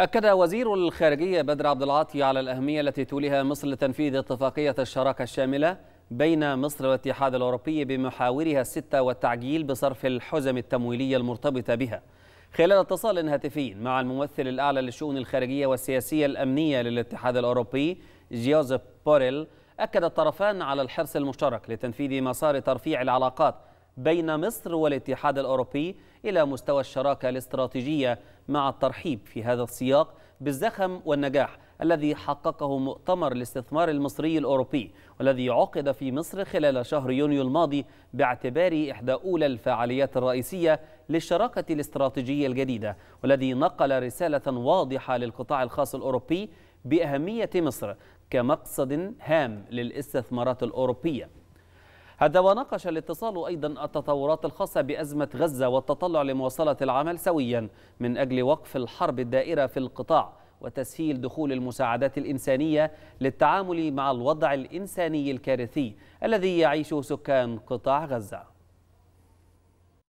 أكد وزير الخارجية بدر عبد العاطي على الأهمية التي توليها مصر لتنفيذ اتفاقية الشراكة الشاملة بين مصر والاتحاد الأوروبي بمحاورها الستة والتعجيل بصرف الحزم التمويلية المرتبطة بها خلال اتصال هاتفي مع الممثل الأعلى للشؤون الخارجية والسياسية الأمنية للاتحاد الأوروبي جيوزيف بوريل أكد الطرفان على الحرص المشترك لتنفيذ مسار ترفيع العلاقات بين مصر والاتحاد الأوروبي إلى مستوى الشراكة الاستراتيجية مع الترحيب في هذا السياق بالزخم والنجاح الذي حققه مؤتمر الاستثمار المصري الأوروبي والذي عقد في مصر خلال شهر يونيو الماضي باعتباره إحدى أولى الفعاليات الرئيسية للشراكة الاستراتيجية الجديدة والذي نقل رسالة واضحة للقطاع الخاص الأوروبي بأهمية مصر كمقصد هام للاستثمارات الأوروبية هذا وناقش الاتصال أيضا التطورات الخاصة بأزمة غزة والتطلع لمواصلة العمل سويا من أجل وقف الحرب الدائرة في القطاع وتسهيل دخول المساعدات الإنسانية للتعامل مع الوضع الإنساني الكارثي الذي يعيشه سكان قطاع غزة